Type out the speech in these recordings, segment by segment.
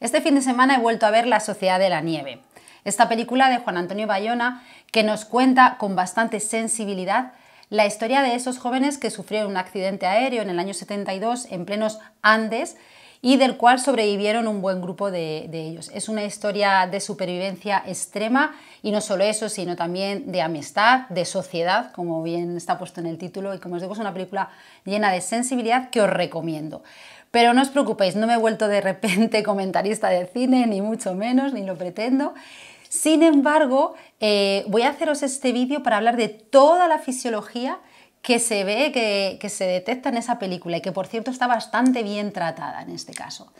Este fin de semana he vuelto a ver La Sociedad de la Nieve, esta película de Juan Antonio Bayona que nos cuenta con bastante sensibilidad la historia de esos jóvenes que sufrieron un accidente aéreo en el año 72 en plenos Andes y del cual sobrevivieron un buen grupo de, ellos. Es una historia de supervivencia extrema y no solo eso, sino también de amistad, de sociedad, como bien está puesto en el título y como os digo, es una película llena de sensibilidad que os recomiendo. Pero no os preocupéis, no me he vuelto de repente comentarista de cine, ni mucho menos, ni lo pretendo. Sin embargo, eh, voy a haceros este vídeo para hablar de toda la fisiología que se ve, que se detecta en esa película y que por cierto está bastante bien tratada en este caso.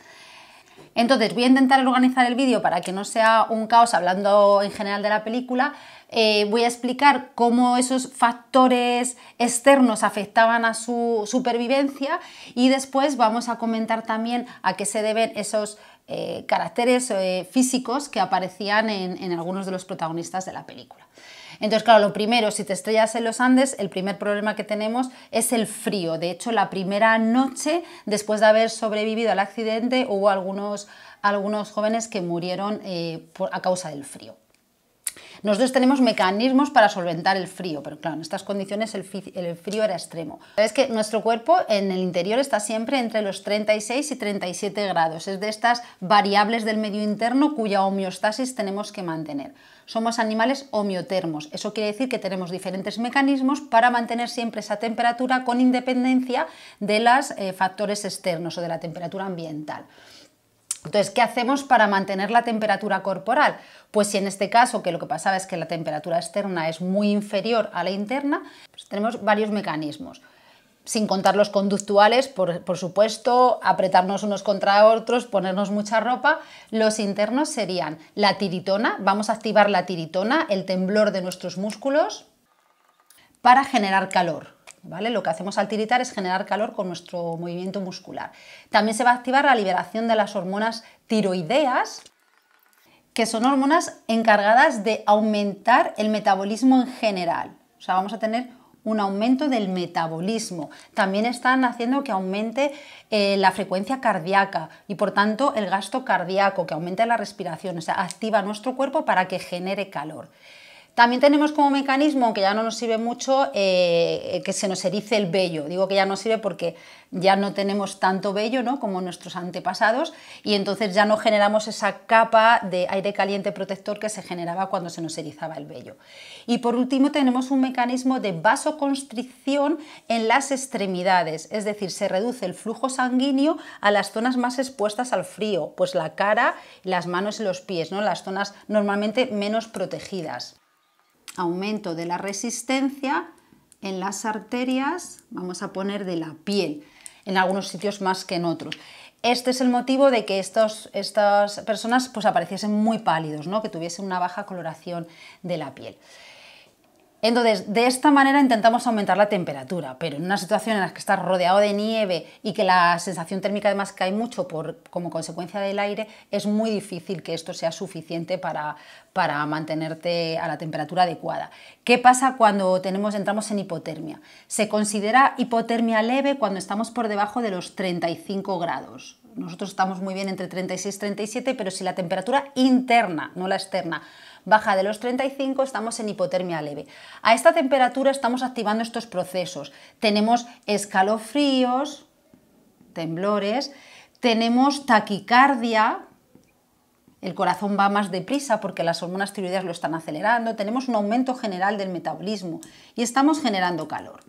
Entonces voy a intentar organizar el vídeo para que no sea un caos hablando en general de la película. Eh, voy a explicar cómo esos factores externos afectaban a su supervivencia y después vamos a comentar también a qué se deben esos eh, caracteres eh, físicos que aparecían en algunos de los protagonistas de la película. Entonces, claro, lo primero, si te estrellas en los Andes, el primer problema que tenemos es el frío. De hecho, la primera noche, después de haber sobrevivido al accidente, hubo algunos, jóvenes que murieron eh, a causa del frío. Nosotros tenemos mecanismos para solventar el frío, pero claro, en estas condiciones el, frío era extremo. Es que nuestro cuerpo en el interior está siempre entre los 36 y 37 grados, es de estas variables del medio interno cuya homeostasis tenemos que mantener. Somos animales homeotermos, eso quiere decir que tenemos diferentes mecanismos para mantener siempre esa temperatura con independencia de los eh, factores externos o de la temperatura ambiental. Entonces, ¿qué hacemos para mantener la temperatura corporal? Pues si en este caso, que lo que pasaba es que la temperatura externa es muy inferior a la interna, pues tenemos varios mecanismos. Sin contar los conductuales, por supuesto, apretarnos unos contra otros, ponernos mucha ropa. Los internos serían la tiritona, vamos a activar la tiritona, el temblor de nuestros músculos, para generar calor. Lo que hacemos al tiritar es generar calor con nuestro movimiento muscular. También se va a activar la liberación de las hormonas tiroideas, que son hormonas encargadas de aumentar el metabolismo en general. O sea, vamos a tener un aumento del metabolismo. También están haciendo que aumente eh, la frecuencia cardíaca y por tanto el gasto cardíaco, que aumente la respiración, o sea, activa nuestro cuerpo para que genere calor. También tenemos como mecanismo, que ya no nos sirve mucho, eh, que se nos erice el vello. Digo que ya no sirve porque ya no tenemos tanto vello ¿no? como nuestros antepasados y entonces ya no generamos esa capa de aire caliente protector que se generaba cuando se nos erizaba el vello. Y por último tenemos un mecanismo de vasoconstricción en las extremidades, es decir, se reduce el flujo sanguíneo a las zonas más expuestas al frío, pues la cara, las manos y los pies, ¿no? las zonas normalmente menos protegidas aumento de la resistencia en las arterias, vamos a poner de la piel, en algunos sitios más que en otros. Este es el motivo de que estas personas pues, apareciesen muy pálidos, ¿no? que tuviesen una baja coloración de la piel. Entonces, de esta manera intentamos aumentar la temperatura, pero en una situación en la que estás rodeado de nieve y que la sensación térmica además cae mucho como consecuencia del aire, es muy difícil que esto sea suficiente para, para mantenerte a la temperatura adecuada. ¿Qué pasa cuando tenemos, entramos en hipotermia? Se considera hipotermia leve cuando estamos por debajo de los 35 grados nosotros estamos muy bien entre 36 y 37, pero si la temperatura interna, no la externa, baja de los 35, estamos en hipotermia leve. A esta temperatura estamos activando estos procesos. Tenemos escalofríos, temblores, tenemos taquicardia, el corazón va más deprisa porque las hormonas tiroideas lo están acelerando, tenemos un aumento general del metabolismo y estamos generando calor.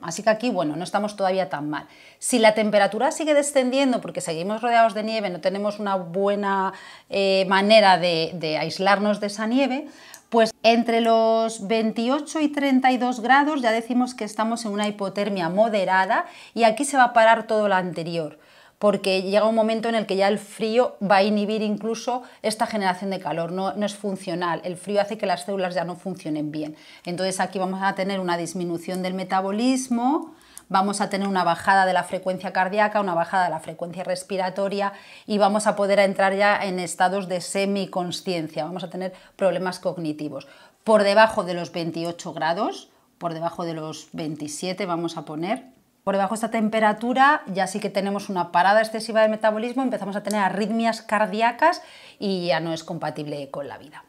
Así que aquí, bueno, no estamos todavía tan mal. Si la temperatura sigue descendiendo porque seguimos rodeados de nieve, no tenemos una buena eh, manera de, de aislarnos de esa nieve, pues entre los 28 y 32 grados ya decimos que estamos en una hipotermia moderada y aquí se va a parar todo lo anterior porque llega un momento en el que ya el frío va a inhibir incluso esta generación de calor, no, es funcional, el frío hace que las células ya no funcionen bien. Entonces aquí vamos a tener una disminución del metabolismo, vamos a tener una bajada de la frecuencia cardíaca, una bajada de la frecuencia respiratoria y vamos a poder entrar ya en estados de semiconsciencia, vamos a tener problemas cognitivos. Por debajo de los 28 grados, por debajo de los 27 vamos a poner, por debajo de esta temperatura ya sí que tenemos una parada excesiva del metabolismo, empezamos a tener arritmias cardíacas y ya no es compatible con la vida.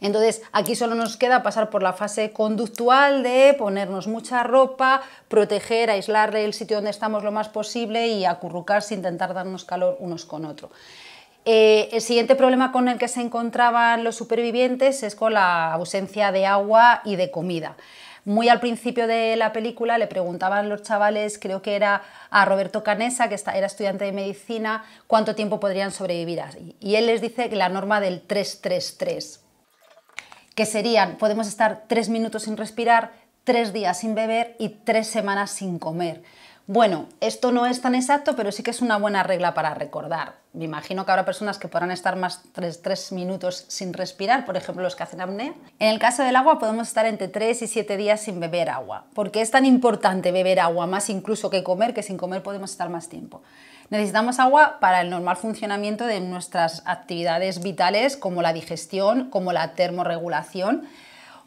Entonces, aquí solo nos queda pasar por la fase conductual de ponernos mucha ropa, proteger, aislar el sitio donde estamos lo más posible y acurrucarse, intentar darnos calor unos con otros. Eh, el siguiente problema con el que se encontraban los supervivientes es con la ausencia de agua y de comida. Muy al principio de la película le preguntaban los chavales, creo que era a Roberto Canesa, que era estudiante de medicina, cuánto tiempo podrían sobrevivir. Y él les dice la norma del 333, que serían, podemos estar tres minutos sin respirar, tres días sin beber y tres semanas sin comer. Bueno, esto no es tan exacto, pero sí que es una buena regla para recordar. Me imagino que habrá personas que podrán estar más de 3, minutos sin respirar, por ejemplo los que hacen apnea. En el caso del agua podemos estar entre 3 y 7 días sin beber agua. porque es tan importante beber agua? Más incluso que comer, que sin comer podemos estar más tiempo. Necesitamos agua para el normal funcionamiento de nuestras actividades vitales como la digestión, como la termorregulación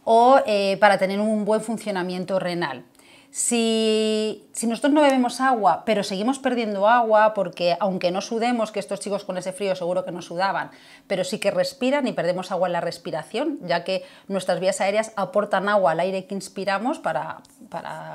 o eh, para tener un buen funcionamiento renal. Si, nosotros no bebemos agua, pero seguimos perdiendo agua, porque aunque no sudemos, que estos chicos con ese frío seguro que no sudaban, pero sí que respiran y perdemos agua en la respiración, ya que nuestras vías aéreas aportan agua al aire que inspiramos para,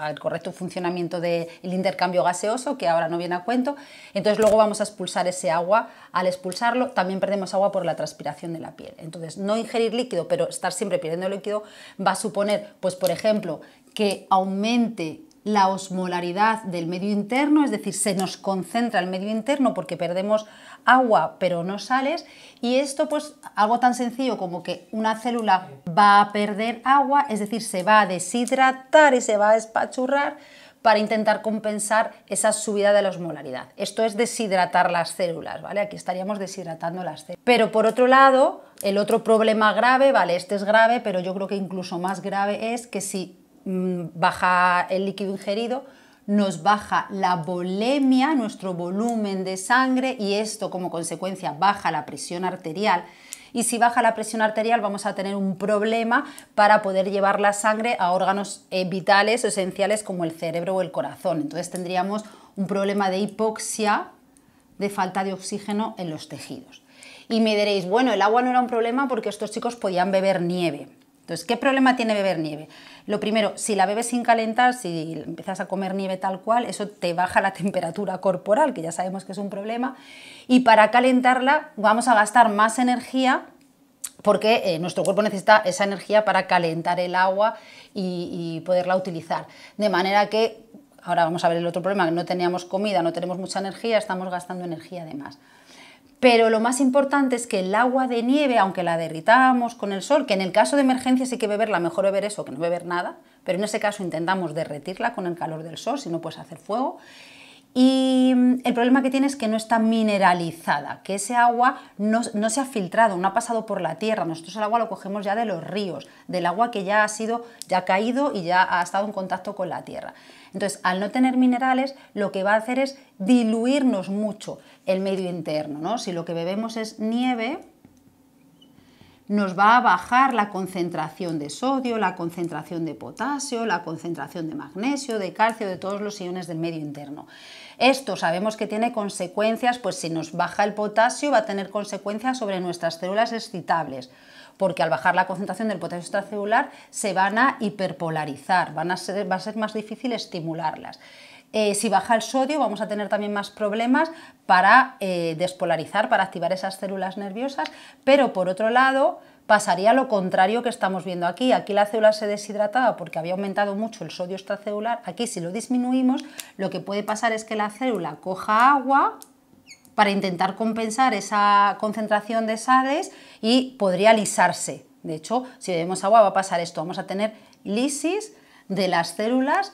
el correcto funcionamiento del intercambio gaseoso, que ahora no viene a cuento. Entonces luego vamos a expulsar ese agua. Al expulsarlo también perdemos agua por la transpiración de la piel. Entonces no ingerir líquido, pero estar siempre perdiendo líquido va a suponer, pues por ejemplo, que aumente la osmolaridad del medio interno, es decir, se nos concentra el medio interno porque perdemos agua pero no sales y esto pues algo tan sencillo como que una célula va a perder agua, es decir, se va a deshidratar y se va a espachurrar para intentar compensar esa subida de la osmolaridad. Esto es deshidratar las células, ¿vale? Aquí estaríamos deshidratando las células. Pero por otro lado, el otro problema grave, vale, este es grave, pero yo creo que incluso más grave es que si Mm, baja el líquido ingerido, nos baja la volemia, nuestro volumen de sangre y esto como consecuencia baja la presión arterial. Y si baja la presión arterial vamos a tener un problema para poder llevar la sangre a órganos eh, vitales o esenciales como el cerebro o el corazón. Entonces tendríamos un problema de hipoxia, de falta de oxígeno en los tejidos. Y me diréis, bueno, el agua no era un problema porque estos chicos podían beber nieve. Entonces, ¿qué problema tiene beber nieve? Lo primero, si la bebes sin calentar, si empiezas a comer nieve tal cual, eso te baja la temperatura corporal, que ya sabemos que es un problema, y para calentarla vamos a gastar más energía porque eh, nuestro cuerpo necesita esa energía para calentar el agua y, y poderla utilizar. De manera que, ahora vamos a ver el otro problema, que no teníamos comida, no tenemos mucha energía, estamos gastando energía además. más pero lo más importante es que el agua de nieve, aunque la derritamos con el sol, que en el caso de emergencia sí que beberla, mejor beber eso que no beber nada, pero en ese caso intentamos derretirla con el calor del sol, si no puedes hacer fuego, y mm, el problema que tiene es que no está mineralizada, que ese agua no, se ha filtrado, no ha pasado por la tierra. Nosotros el agua lo cogemos ya de los ríos, del agua que ya ha sido, ya caído y ya ha estado en contacto con la tierra. Entonces, al no tener minerales, lo que va a hacer es diluirnos mucho el medio interno. ¿no? Si lo que bebemos es nieve, nos va a bajar la concentración de sodio, la concentración de potasio, la concentración de magnesio, de calcio, de todos los iones del medio interno. Esto sabemos que tiene consecuencias, pues si nos baja el potasio va a tener consecuencias sobre nuestras células excitables, porque al bajar la concentración del potasio extracelular se van a hiperpolarizar, van a ser, va a ser más difícil estimularlas. Eh, si baja el sodio vamos a tener también más problemas para eh, despolarizar, para activar esas células nerviosas, pero por otro lado pasaría lo contrario que estamos viendo aquí. Aquí la célula se deshidrataba porque había aumentado mucho el sodio extracelular. Aquí si lo disminuimos, lo que puede pasar es que la célula coja agua para intentar compensar esa concentración de sales y podría lisarse. De hecho, si bebemos agua va a pasar esto. Vamos a tener lisis de las células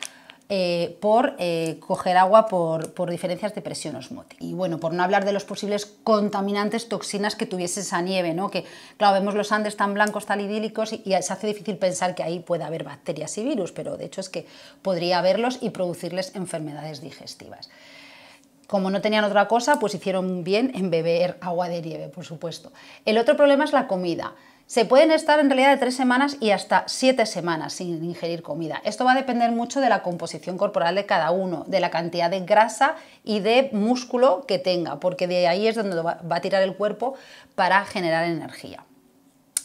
eh, por eh, coger agua por, diferencias de presión osmótica. Y bueno, por no hablar de los posibles contaminantes, toxinas que tuviese esa nieve, ¿no? que claro, vemos los Andes tan blancos, tan idílicos y, y se hace difícil pensar que ahí pueda haber bacterias y virus, pero de hecho es que podría haberlos y producirles enfermedades digestivas como no tenían otra cosa, pues hicieron bien en beber agua de nieve, por supuesto. El otro problema es la comida. Se pueden estar en realidad de tres semanas y hasta siete semanas sin ingerir comida. Esto va a depender mucho de la composición corporal de cada uno, de la cantidad de grasa y de músculo que tenga, porque de ahí es donde va a tirar el cuerpo para generar energía.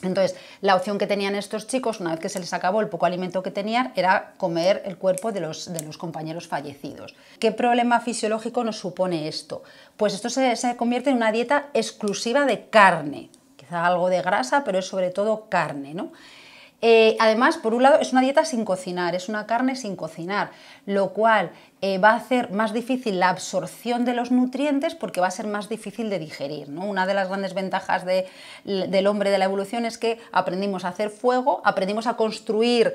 Entonces, la opción que tenían estos chicos, una vez que se les acabó el poco alimento que tenían, era comer el cuerpo de los, compañeros fallecidos. ¿Qué problema fisiológico nos supone esto? Pues esto se convierte en una dieta exclusiva de carne algo de grasa, pero es sobre todo carne, eh, además, por un lado, es una dieta sin cocinar, es una carne sin cocinar, lo cual eh, va a hacer más difícil la absorción de los nutrientes porque va a ser más difícil de digerir. Una de las grandes ventajas del hombre de la evolución es que aprendimos a hacer fuego, aprendimos a construir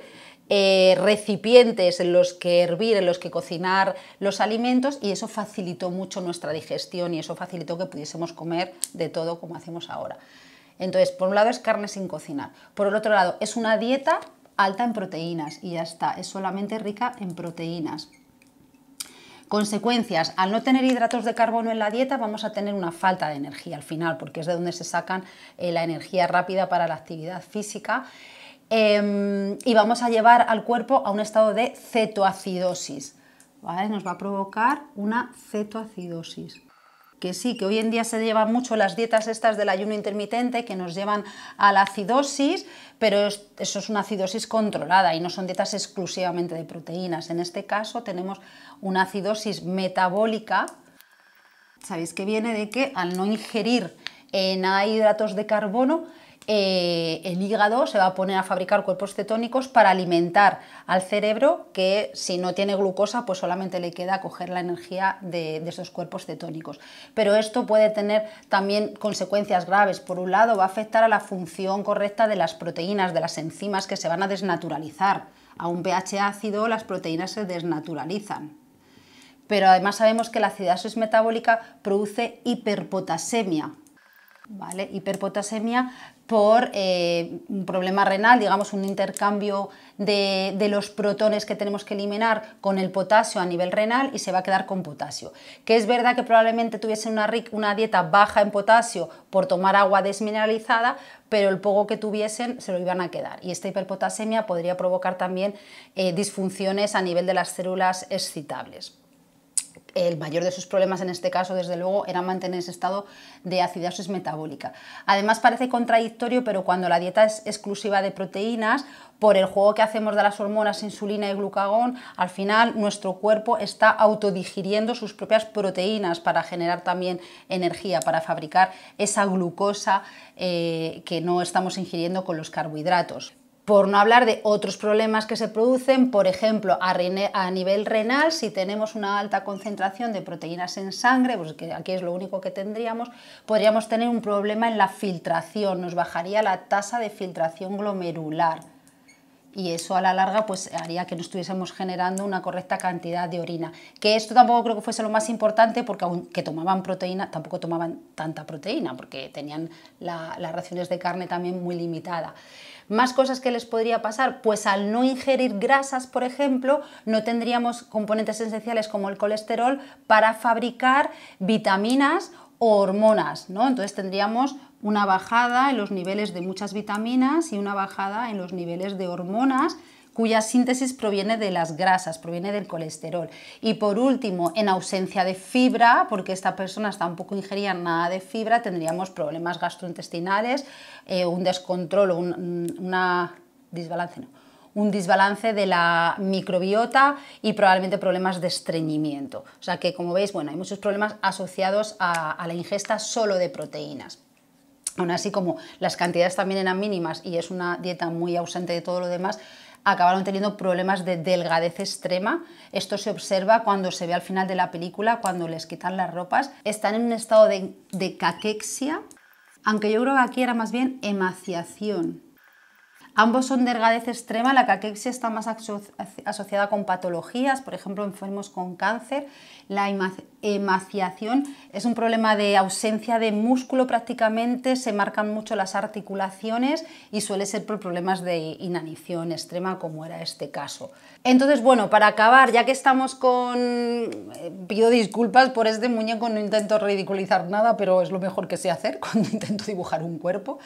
eh, recipientes en los que hervir, en los que cocinar los alimentos y eso facilitó mucho nuestra digestión y eso facilitó que pudiésemos comer de todo como hacemos ahora. Entonces, por un lado es carne sin cocinar, por el otro lado es una dieta alta en proteínas y ya está, es solamente rica en proteínas. Consecuencias, al no tener hidratos de carbono en la dieta vamos a tener una falta de energía al final, porque es de donde se sacan eh, la energía rápida para la actividad física. Em, y vamos a llevar al cuerpo a un estado de cetoacidosis. ¿vale? Nos va a provocar una cetoacidosis que sí, que hoy en día se llevan mucho las dietas estas del ayuno intermitente que nos llevan a la acidosis, pero eso es una acidosis controlada y no son dietas exclusivamente de proteínas. En este caso tenemos una acidosis metabólica, sabéis que viene de que al no ingerir en hidratos de carbono, eh, el hígado se va a poner a fabricar cuerpos cetónicos para alimentar al cerebro que si no tiene glucosa pues solamente le queda coger la energía de, esos cuerpos cetónicos. Pero esto puede tener también consecuencias graves. Por un lado va a afectar a la función correcta de las proteínas, de las enzimas que se van a desnaturalizar. A un pH ácido las proteínas se desnaturalizan pero además sabemos que la acidosis metabólica produce hiperpotasemia, Hiperpotasemia por eh, un problema renal, digamos un intercambio de, los protones que tenemos que eliminar con el potasio a nivel renal y se va a quedar con potasio. Que es verdad que probablemente tuviesen una, dieta baja en potasio por tomar agua desmineralizada, pero el poco que tuviesen se lo iban a quedar. Y esta hiperpotasemia podría provocar también eh, disfunciones a nivel de las células excitables. El mayor de sus problemas en este caso, desde luego, era mantener ese estado de acidosis metabólica. Además, parece contradictorio, pero cuando la dieta es exclusiva de proteínas, por el juego que hacemos de las hormonas insulina y glucagón, al final nuestro cuerpo está autodigiriendo sus propias proteínas para generar también energía, para fabricar esa glucosa eh, que no estamos ingiriendo con los carbohidratos por no hablar de otros problemas que se producen, por ejemplo, a, nivel renal, si tenemos una alta concentración de proteínas en sangre, pues que aquí es lo único que tendríamos, podríamos tener un problema en la filtración, nos bajaría la tasa de filtración glomerular y eso a la larga pues haría que no estuviésemos generando una correcta cantidad de orina. Que esto tampoco creo que fuese lo más importante porque aunque tomaban proteína, tampoco tomaban tanta proteína porque tenían las raciones de carne también muy limitada. Más cosas que les podría pasar, pues al no ingerir grasas, por ejemplo, no tendríamos componentes esenciales como el colesterol para fabricar vitaminas o hormonas, ¿no? Entonces tendríamos una bajada en los niveles de muchas vitaminas y una bajada en los niveles de hormonas cuya síntesis proviene de las grasas, proviene del colesterol. Y por último, en ausencia de fibra, porque estas personas tampoco ingerían nada de fibra, tendríamos problemas gastrointestinales, eh, un descontrol, un, mm, desbalance, un desbalance de la microbiota y probablemente problemas de estreñimiento. O sea que, como veis, bueno, hay muchos problemas asociados a, a la ingesta solo de proteínas. Aún así, como las cantidades también eran mínimas y es una dieta muy ausente de todo lo demás, acabaron teniendo problemas de delgadez extrema. Esto se observa cuando se ve al final de la película, cuando les quitan las ropas. Están en un estado de, caquexia, aunque yo creo que aquí era más bien emaciación Ambos son de extrema, la caquexia está más asociada con patologías, por ejemplo, enfermos con cáncer. La emaciación es un problema de ausencia de músculo prácticamente, se marcan mucho las articulaciones y suele ser por problemas de inanición extrema, como era este caso. Entonces, bueno, para acabar, ya que estamos con... Eh, pido disculpas por este muñeco, no intento ridiculizar nada, pero es lo mejor que sé hacer cuando intento dibujar un cuerpo.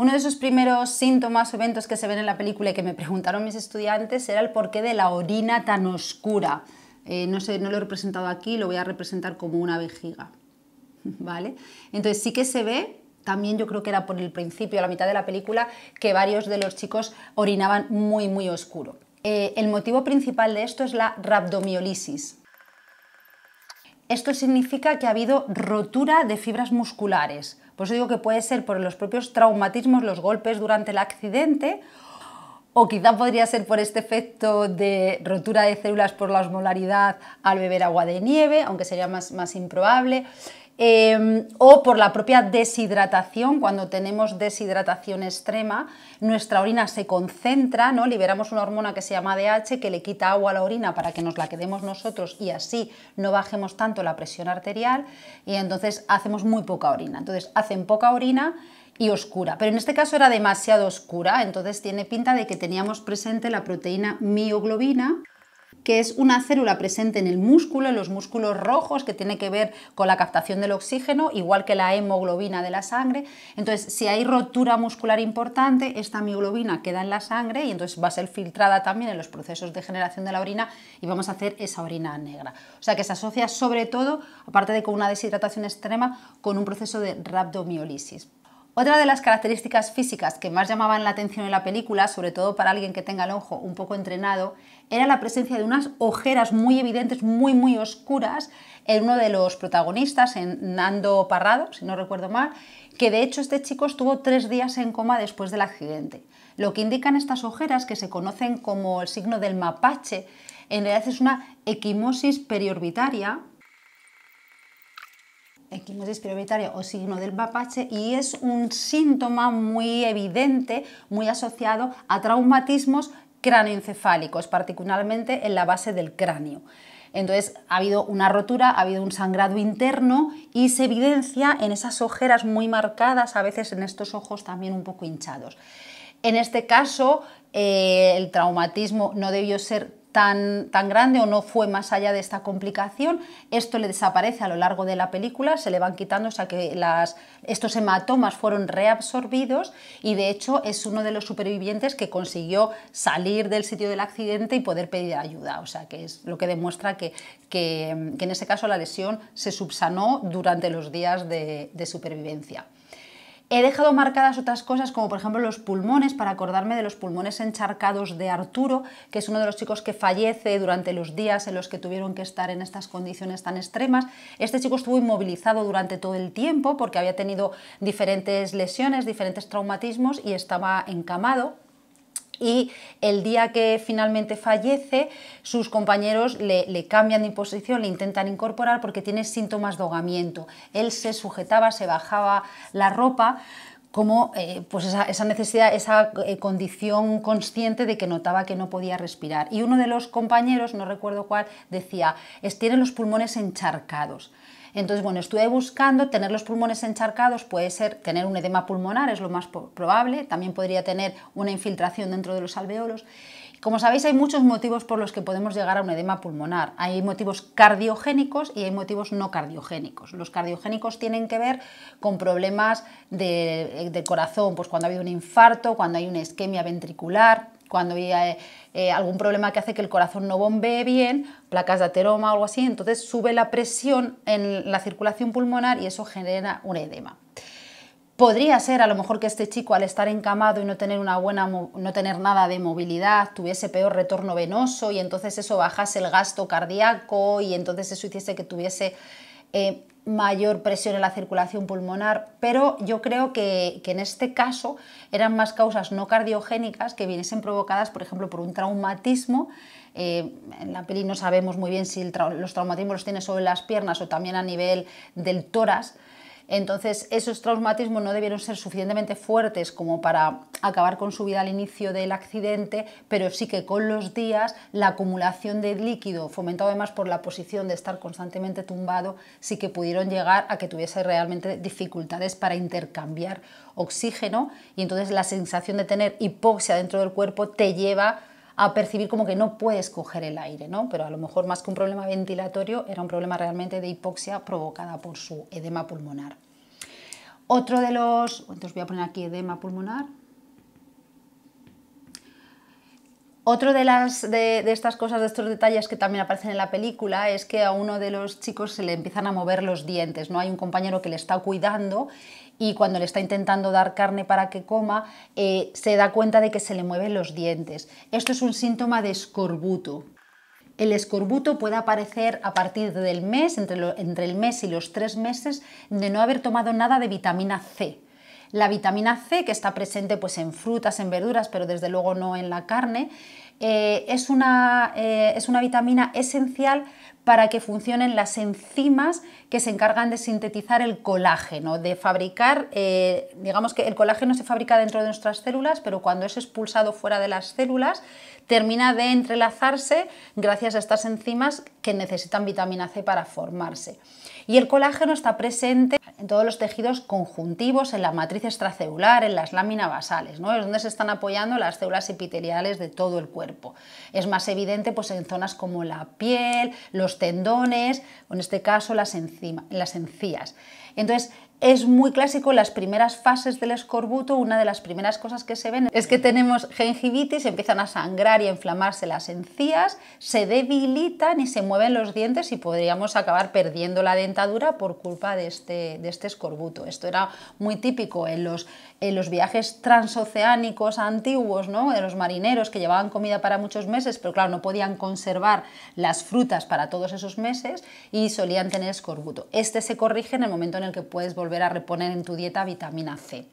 Uno de esos primeros síntomas o eventos que se ven en la película y que me preguntaron mis estudiantes era el porqué de la orina tan oscura. Eh, no sé, no lo he representado aquí, lo voy a representar como una vejiga. ¿Vale? Entonces sí que se ve también yo creo que era por el principio, a la mitad de la película, que varios de los chicos orinaban muy, muy oscuro. Eh, el motivo principal de esto es la rhabdomiolisis. Esto significa que ha habido rotura de fibras musculares, por eso digo que puede ser por los propios traumatismos, los golpes durante el accidente, o quizá podría ser por este efecto de rotura de células por la osmolaridad al beber agua de nieve, aunque sería más, más improbable. Em, o por la propia deshidratación, cuando tenemos deshidratación extrema, nuestra orina se concentra, ¿no? liberamos una hormona que se llama DH que le quita agua a la orina para que nos la quedemos nosotros y así no bajemos tanto la presión arterial y entonces hacemos muy poca orina. Entonces hacen poca orina y oscura, pero en este caso era demasiado oscura, entonces tiene pinta de que teníamos presente la proteína mioglobina que es una célula presente en el músculo, en los músculos rojos, que tiene que ver con la captación del oxígeno, igual que la hemoglobina de la sangre. Entonces, si hay rotura muscular importante, esta mioglobina queda en la sangre y entonces va a ser filtrada también en los procesos de generación de la orina y vamos a hacer esa orina negra. O sea que se asocia sobre todo, aparte de con una deshidratación extrema, con un proceso de rhabdomiolisis. Otra de las características físicas que más llamaban la atención en la película, sobre todo para alguien que tenga el ojo un poco entrenado, era la presencia de unas ojeras muy evidentes, muy, muy oscuras en uno de los protagonistas, en Nando Parrado, si no recuerdo mal, que de hecho este chico estuvo tres días en coma después del accidente. Lo que indican estas ojeras, que se conocen como el signo del mapache, en realidad es una equimosis periorbitaria, equimosis periorbitaria o signo del mapache y es un síntoma muy evidente, muy asociado a traumatismos es particularmente en la base del cráneo. Entonces ha habido una rotura, ha habido un sangrado interno y se evidencia en esas ojeras muy marcadas, a veces en estos ojos también un poco hinchados. En este caso, eh, el traumatismo no debió ser tan, tan grande o no fue más allá de esta complicación. Esto le desaparece a lo largo de la película, se le van quitando, o sea que estos hematomas fueron reabsorbidos y de hecho es uno de los supervivientes que consiguió salir del sitio del accidente y poder pedir ayuda. O sea que es lo que demuestra que, en ese caso la lesión se subsanó durante los días de supervivencia. He dejado marcadas otras cosas, como por ejemplo los pulmones, para acordarme de los pulmones encharcados de Arturo, que es uno de los chicos que fallece durante los días en los que tuvieron que estar en estas condiciones tan extremas. Este chico estuvo inmovilizado durante todo el tiempo porque había tenido diferentes lesiones, diferentes traumatismos y estaba encamado y el día que finalmente fallece, sus compañeros le, cambian de posición, le intentan incorporar porque tiene síntomas de ahogamiento. Él se sujetaba, se bajaba la ropa como eh, pues esa, necesidad, esa eh, condición consciente de que notaba que no podía respirar. Y uno de los compañeros, no recuerdo cuál, decía, tiene los pulmones encharcados. Entonces, bueno, estuve buscando, tener los pulmones encharcados puede ser tener un edema pulmonar, es lo más probable, también podría tener una infiltración dentro de los alveolos. Como sabéis, hay muchos motivos por los que podemos llegar a un edema pulmonar. Hay motivos cardiogénicos y hay motivos no cardiogénicos. Los cardiogénicos tienen que ver con problemas de, corazón, pues cuando ha habido un infarto, cuando hay una isquemia ventricular, cuando hay eh, eh, algún problema que hace que el corazón no bombee bien, placas de ateroma o algo así, entonces sube la presión en la circulación pulmonar y eso genera un edema. Podría ser a lo mejor que este chico al estar encamado y no tener una buena no tener nada de movilidad tuviese peor retorno venoso y entonces eso bajase el gasto cardíaco y entonces eso hiciese que tuviese eh, mayor presión en la circulación pulmonar, pero yo creo que, en este caso eran más causas no cardiogénicas que viniesen provocadas, por ejemplo, por un traumatismo. Eh, en la peli no sabemos muy bien si los traumatismos los tiene sobre las piernas o también a nivel del tórax. Entonces, esos traumatismos no debieron ser suficientemente fuertes como para acabar con su vida al inicio del accidente, pero sí que con los días la acumulación de líquido, fomentado además por la posición de estar constantemente tumbado, sí que pudieron llegar a que tuviese realmente dificultades para intercambiar oxígeno y entonces la sensación de tener hipoxia dentro del cuerpo te lleva a percibir como que no puedes coger el aire, ¿no? Pero a lo mejor más que un problema ventilatorio era un problema realmente de hipoxia provocada por su edema pulmonar. Otro de los, entonces voy a poner aquí edema pulmonar, Otro de, las, de, de, estas cosas, de estos detalles que también aparecen en la película, es que a uno de los chicos se le empiezan a mover los dientes, ¿no? Hay un compañero que le está cuidando y cuando le está intentando dar carne para que coma, eh, se da cuenta de que se le mueven los dientes. Esto es un síntoma de escorbuto. El escorbuto puede aparecer a partir del mes, entre, el mes y los tres meses, de no haber tomado nada de vitamina C. La vitamina C, que está presente pues, en frutas, en verduras, pero desde luego no en la carne, eh, es, una, eh, es una vitamina esencial para que funcionen las enzimas que se encargan de sintetizar el colágeno, de fabricar, eh, digamos que el colágeno se fabrica dentro de nuestras células, pero cuando es expulsado fuera de las células, termina de entrelazarse gracias a estas enzimas que necesitan vitamina C para formarse. Y el colágeno está presente en todos los tejidos conjuntivos, en la matriz extracelular, en las láminas basales, es donde se están apoyando las células epiteliales de todo el cuerpo. Es más evidente pues, en zonas como la piel, los tendones, en este caso las, las encías. Entonces, es muy clásico en las primeras fases del escorbuto, una de las primeras cosas que se ven es que tenemos gengivitis, empiezan a sangrar y a inflamarse las encías, se debilitan y se mueven los dientes y podríamos acabar perdiendo la dentadura por culpa de este, este escorbuto. Esto era muy típico en los, en los viajes transoceánicos antiguos, ¿no? de los marineros que llevaban comida para muchos meses, pero claro, no podían conservar las frutas para todos esos meses y solían tener escorbuto. Este se corrige en el momento en el que puedes volver a reponer en tu dieta vitamina C.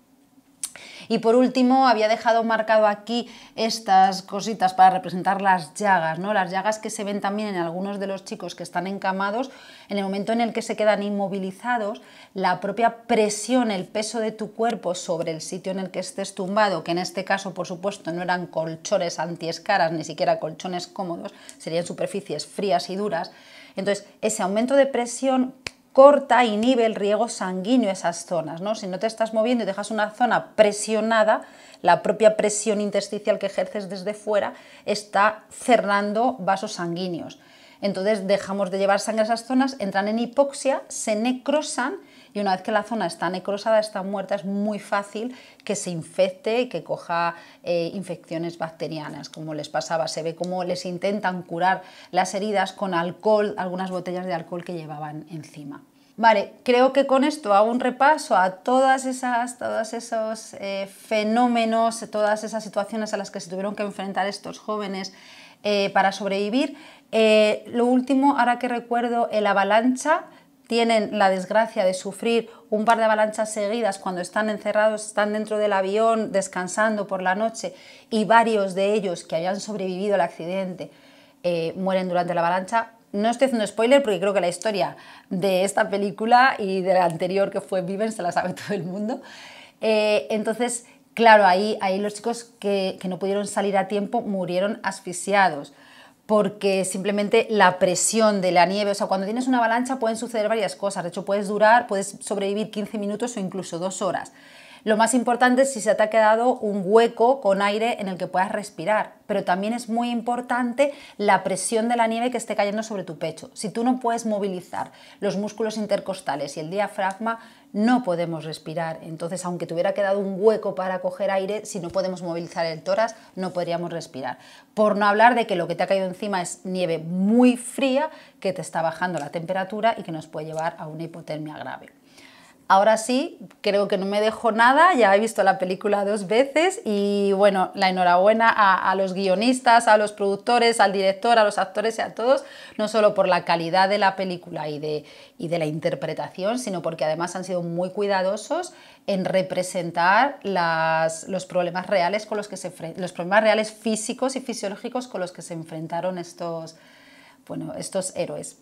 Y por último, había dejado marcado aquí estas cositas para representar las llagas, ¿no? Las llagas que se ven también en algunos de los chicos que están encamados, en el momento en el que se quedan inmovilizados, la propia presión, el peso de tu cuerpo sobre el sitio en el que estés tumbado, que en este caso, por supuesto, no eran colchones antiescaras, ni siquiera colchones cómodos, serían superficies frías y duras. Entonces, ese aumento de presión corta, inhibe el riego sanguíneo esas zonas. ¿no? Si no te estás moviendo y dejas una zona presionada, la propia presión intersticial que ejerces desde fuera está cerrando vasos sanguíneos. Entonces dejamos de llevar sangre a esas zonas, entran en hipoxia, se necrosan y una vez que la zona está necrosada, está muerta, es muy fácil que se infecte y que coja eh, infecciones bacterianas, como les pasaba. Se ve cómo les intentan curar las heridas con alcohol, algunas botellas de alcohol que llevaban encima. Vale, creo que con esto hago un repaso a todas esas, todos esos eh, fenómenos, todas esas situaciones a las que se tuvieron que enfrentar estos jóvenes eh, para sobrevivir. lo último, ahora que recuerdo, el avalancha tienen la desgracia de sufrir un par de avalanchas seguidas cuando están encerrados, están dentro del avión descansando por la noche y varios de ellos que hayan sobrevivido al accidente eh, mueren durante la avalancha. No estoy haciendo spoiler porque creo que la historia de esta película y de la anterior que fue Viven se la sabe todo el mundo. Eh, entonces, claro, ahí, ahí los chicos que, que no pudieron salir a tiempo murieron asfixiados porque simplemente la presión de la nieve, o sea, cuando tienes una avalancha pueden suceder varias cosas, de hecho puedes durar, puedes sobrevivir 15 minutos o incluso dos horas. Lo más importante es si se te ha quedado un hueco con aire en el que puedas respirar, pero también es muy importante la presión de la nieve que esté cayendo sobre tu pecho. Si tú no puedes movilizar los músculos intercostales y el diafragma, no podemos respirar. Entonces, aunque tuviera quedado un hueco para coger aire, si no podemos movilizar el tórax, no podríamos respirar. Por no hablar de que lo que te ha caído encima es nieve muy fría que te está bajando la temperatura y que nos puede llevar a una hipotermia grave. Ahora sí, creo que no me dejo nada, ya he visto la película dos veces y bueno, la enhorabuena a, los guionistas, a los productores, al director, a los actores y a todos, no solo por la calidad de la película y de, la interpretación, sino porque además han sido muy cuidadosos en representar los problemas reales con los que se los problemas reales físicos y fisiológicos con los que se enfrentaron estos, estos héroes.